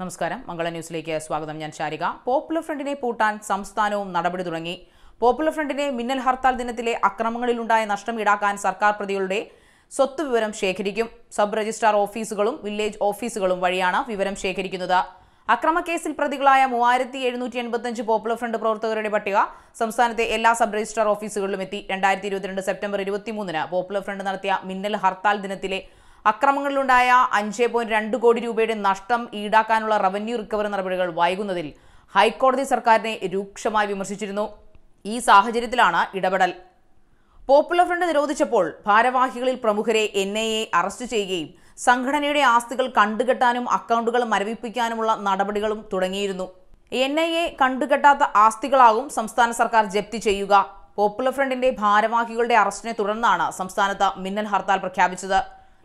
നമസ്കാരം മംഗള ന്യൂസിലേക്ക് സ്വാഗതം ഞാൻ ശാരിക പോപ്പുലർ ഫ്രണ്ടിനെ പൂട്ടാൻ സംസ്ഥാനവും നടപടി തുടങ്ങി പോപ്പുലർ ഫ്രണ്ടിനെ മിന്നൽ ഹർത്താൽ ദിനത്തിലെ അക്രമങ്ങളിലുണ്ടായ നഷ്ടം ഈടാക്കാൻ സർക്കാർ പ്രതികളുടെ സ്വത്ത് വിവരം ശേഖരിക്കും സബ് രജിസ്ട്രാർ ഓഫീസുകളും വില്ലേജ് ഓഫീസുകളും വഴിയാണ് വിവരം ശേഖരിക്കുന്നത് അക്രമക്കേസിൽ പ്രതികളായ മൂവായിരത്തി എഴുന്നൂറ്റി എൺപത്തഞ്ച് പോപ്പുലർ ഫ്രണ്ട് പ്രവർത്തകരുടെ പട്ടിക സംസ്ഥാനത്തെ എല്ലാ സബ് രജിസ്ട്രാർ ഓഫീസുകളിലും എത്തി രണ്ടായിരത്തി ഇരുപത്തിരണ്ട് സെപ്റ്റംബർ ഇരുപത്തിമൂന്നിന് പോപ്പുലർ ഫ്രണ്ട് നടത്തിയ മിന്നൽ ഹർത്താൽ ദിനത്തിലെ അക്രമങ്ങളിലുണ്ടായ അഞ്ച് പോയിന്റ് രണ്ട് കോടി രൂപയുടെ നഷ്ടം ഈടാക്കാനുള്ള റവന്യൂ റിക്കവറി നടപടികൾ വൈകുന്നതിൽ ഹൈക്കോടതി സർക്കാരിനെ രൂക്ഷമായി വിമർശിച്ചിരുന്നു ഈ സാഹചര്യത്തിലാണ് ഇടപെടൽ പോപ്പുലർ ഫ്രണ്ട് നിരോധിച്ചപ്പോൾ ഭാരവാഹികളിൽ പ്രമുഖരെ എൻ ഐ എ അറസ്റ്റ് ചെയ്യുകയും സംഘടനയുടെ ആസ്തികൾ കണ്ടുകെട്ടാനും അക്കൗണ്ടുകൾ മരവിപ്പിക്കാനുമുള്ള നടപടികളും തുടങ്ങിയിരുന്നു എൻ ഐ എ കണ്ടുകെട്ടാത്ത ആസ്തികളാകും സംസ്ഥാന സർക്കാർ ജപ്തി ചെയ്യുക പോപ്പുലർ ഫ്രണ്ടിന്റെ ഭാരവാഹികളുടെ അറസ്റ്റിനെ തുടർന്നാണ് സംസ്ഥാനത്ത് മിന്നൽ ഹർത്താൽ പ്രഖ്യാപിച്ചത്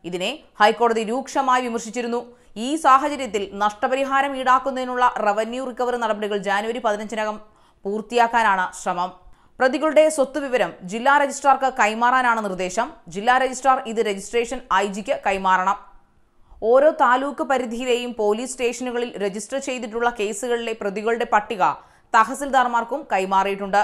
ഇതിനെ ഹൈക്കോടതി രൂക്ഷമായി വിമർശിച്ചിരുന്നു ഈ സാഹചര്യത്തിൽ നഷ്ടപരിഹാരം ഈടാക്കുന്നതിനുള്ള റവന്യൂ റിക്കവറി നടപടികൾ ജാനുവരി പതിനഞ്ചിനകം പൂർത്തിയാക്കാനാണ് ശ്രമം പ്രതികളുടെ സ്വത്ത് വിവരം ജില്ലാ രജിസ്ട്രാർക്ക് കൈമാറാനാണ് നിർദ്ദേശം ജില്ലാ രജിസ്ട്രാർ ഇത് രജിസ്ട്രേഷൻ ഐ ജിക്ക് കൈമാറണം ഓരോ താലൂക്ക് പരിധിയിലെയും പോലീസ് സ്റ്റേഷനുകളിൽ രജിസ്റ്റർ ചെയ്തിട്ടുള്ള കേസുകളിലെ പ്രതികളുടെ പട്ടിക തഹസിൽദാർമാർക്കും കൈമാറിയിട്ടുണ്ട്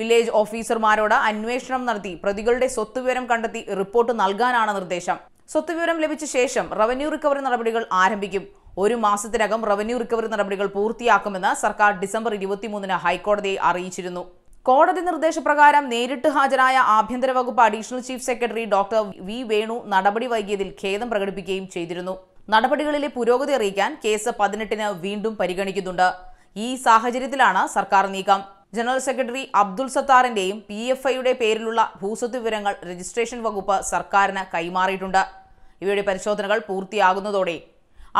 വില്ലേജ് ഓഫീസർമാരോട് അന്വേഷണം നടത്തി പ്രതികളുടെ സ്വത്ത് വിവരം കണ്ടെത്തി റിപ്പോർട്ട് നൽകാനാണ് നിർദ്ദേശം സ്വത്ത് വിവരം ലഭിച്ച ശേഷം റവന്യൂ റിക്കവറി നടപടികൾ ആരംഭിക്കും ഒരു മാസത്തിനകം റവന്യൂ റിക്കവറി നടപടികൾ പൂർത്തിയാക്കുമെന്ന് സർക്കാർ ഡിസംബർ ഇരുപത്തിമൂന്നിന് ഹൈക്കോടതിയെ അറിയിച്ചിരുന്നു കോടതി നിർദ്ദേശപ്രകാരം നേരിട്ട് ഹാജരായ ആഭ്യന്തര വകുപ്പ് additional chief secretary doctor V Venu നടപടി വൈകിയതിൽ ഖേദം പ്രകടിപ്പിക്കുകയും ചെയ്തിരുന്നു നടപടികളിലെ പുരോഗതി അറിയിക്കാൻ കേസ് പതിനെട്ടിന് വീണ്ടും പരിഗണിക്കുന്നുണ്ട് ഈ സാഹചര്യത്തിലാണ് സർക്കാർ നീക്കം ജനറൽ സെക്രട്ടറി അബ്ദുൾ സത്താറിന്റെയും പി എഫ് ഐയുടെ പേരിലുള്ള ഭൂസ്വത്ത് വിവരങ്ങൾ രജിസ്ട്രേഷൻ വകുപ്പ് സർക്കാരിന് കൈമാറിയിട്ടുണ്ട് ഇവയുടെ പരിശോധനകൾ പൂർത്തിയാകുന്നതോടെ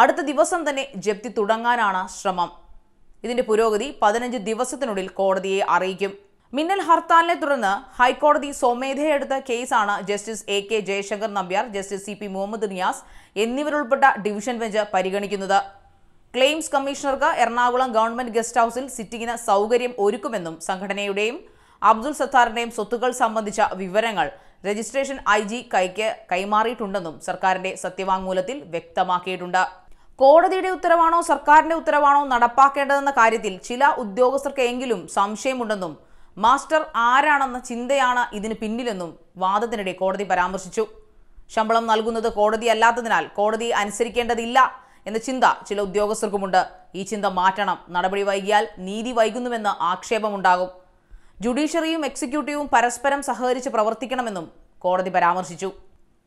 അടുത്ത ദിവസം തന്നെ ജപ്തി തുടങ്ങാനാണ് ശ്രമം ഇതിന്റെ പുരോഗതി പതിനഞ്ച് ദിവസത്തിനുള്ളിൽ കോടതിയെ അറിയിക്കും മിന്നൽ ഹർത്താലിനെ തുടർന്ന് ഹൈക്കോടതി സ്വമേധയെടുത്ത കേസാണ് justice A K Jayasankar Nambiar justice C P Muhammad Niyas എന്നിവരുൾപ്പെട്ട ഡിവിഷൻ ബെഞ്ച് പരിഗണിക്കുന്നത് ക്ലെയിംസ് കമ്മീഷണർക്ക് എറണാകുളം ഗവൺമെന്റ് ഗസ്റ്റ് ഹൌസിൽ സിറ്റിംഗിന് സൗകര്യം ഒരുക്കുമെന്നും സംഘടനയുടെയും അബ്ദുൾ സത്താറിന്റെയും സ്വത്തുക്കൾ സംബന്ധിച്ച വിവരങ്ങൾ രജിസ്ട്രേഷൻ ഐ ജി കൈക്ക് കൈമാറിയിട്ടുണ്ടെന്നും സർക്കാരിന്റെ സത്യവാങ്മൂലത്തിൽ വ്യക്തമാക്കിയിട്ടുണ്ട് കോടതിയുടെ ഉത്തരവാണോ സർക്കാരിന്റെ ഉത്തരവാണോ നടപ്പാക്കേണ്ടതെന്ന കാര്യത്തിൽ ചില ഉദ്യോഗസ്ഥർക്കെങ്കിലും സംശയമുണ്ടെന്നും മാസ്റ്റർ ആരാണെന്ന ചിന്തയാണ് ഇതിന് പിന്നിലെന്നും വാദത്തിനിടെ കോടതി പരാമർശിച്ചു ശമ്പളം നൽകുന്നത് കോടതി അല്ലാത്തതിനാൽ കോടതി അനുസരിക്കേണ്ടതില്ല എന്ന ചിന്ത ചില ഉദ്യോഗസ്ഥർക്കുമുണ്ട് ഈ ചിന്ത മാറ്റണം നടപടി വൈകിയാൽ നീതി വൈകുന്നുവെന്ന് ആക്ഷേപമുണ്ടാകും ജുഡീഷ്യറിയും എക്സിക്യൂട്ടീവും പരസ്പരം സഹകരിച്ച് പ്രവർത്തിക്കണമെന്നും കോടതി പരാമർശിച്ചു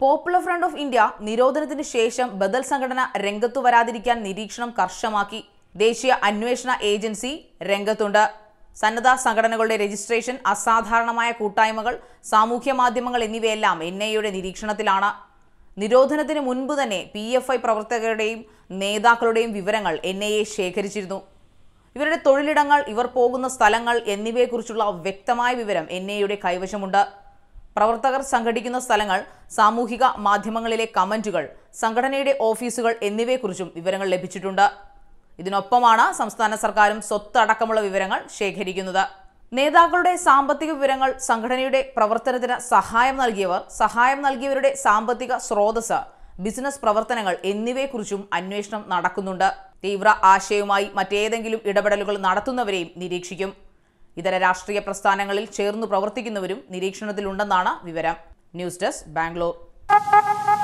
പോപ്പുലർ ഫ്രണ്ട് ഓഫ് ഇന്ത്യ നിരോധനത്തിന് ശേഷം ബദൽ സംഘടന രംഗത്തു വരാതിരിക്കാൻ നിരീക്ഷണം കർശനമാക്കി ദേശീയ അന്വേഷണ ഏജൻസി രംഗത്തുണ്ട് സന്നദ്ധ സംഘടനകളുടെ രജിസ്ട്രേഷൻ അസാധാരണമായ കൂട്ടായ്മകൾ സാമൂഹ്യ മാധ്യമങ്ങൾ എന്നിവയെല്ലാം എൻ ഐയുടെ നിരീക്ഷണത്തിലാണ് നിരോധനത്തിന് മുൻപ് തന്നെ പി എഫ് ഐ പ്രവർത്തകരുടെയും നേതാക്കളുടെയും വിവരങ്ങൾ എൻ ഐ എ ശേഖരിച്ചിരുന്നു ഇവരുടെ തൊഴിലിടങ്ങൾ ഇവർ പോകുന്ന സ്ഥലങ്ങൾ എന്നിവയെക്കുറിച്ചുള്ള വ്യക്തമായ വിവരം എൻ ഐ എയുടെ കൈവശമുണ്ട് പ്രവർത്തകർ സംഘടിക്കുന്ന സ്ഥലങ്ങൾ സാമൂഹിക മാധ്യമങ്ങളിലെ കമന്റുകൾ സംഘടനയുടെ ഓഫീസുകൾ എന്നിവയെക്കുറിച്ചും വിവരങ്ങൾ ലഭിച്ചിട്ടുണ്ട് ഇതിനൊപ്പമാണ് സംസ്ഥാന സർക്കാരും സ്വത്തടക്കമുള്ള അടക്കമുള്ള വിവരങ്ങൾ ശേഖരിക്കുന്നത് നേതാക്കളുടെ സാമ്പത്തിക വിവരങ്ങൾ സംഘടനയുടെ പ്രവർത്തനത്തിന് സഹായം നൽകിയവർ സഹായം നൽകിയവരുടെ സാമ്പത്തിക സ്രോതസ് ബിസിനസ് പ്രവർത്തനങ്ങൾ എന്നിവയെക്കുറിച്ചും അന്വേഷണം നടക്കുന്നുണ്ട് തീവ്ര ആശയവുമായി മറ്റേതെങ്കിലും ഇടപെടലുകൾ നടത്തുന്നവരെയും നിരീക്ഷിക്കും ഇതര രാഷ്ട്രീയ പ്രസ്ഥാനങ്ങളിൽ ചേർന്ന് പ്രവർത്തിക്കുന്നവരും നിരീക്ഷണത്തിലുണ്ടെന്നാണ് വിവരം ന്യൂസ് ഡെസ്ക് ബാംഗ്ലൂർ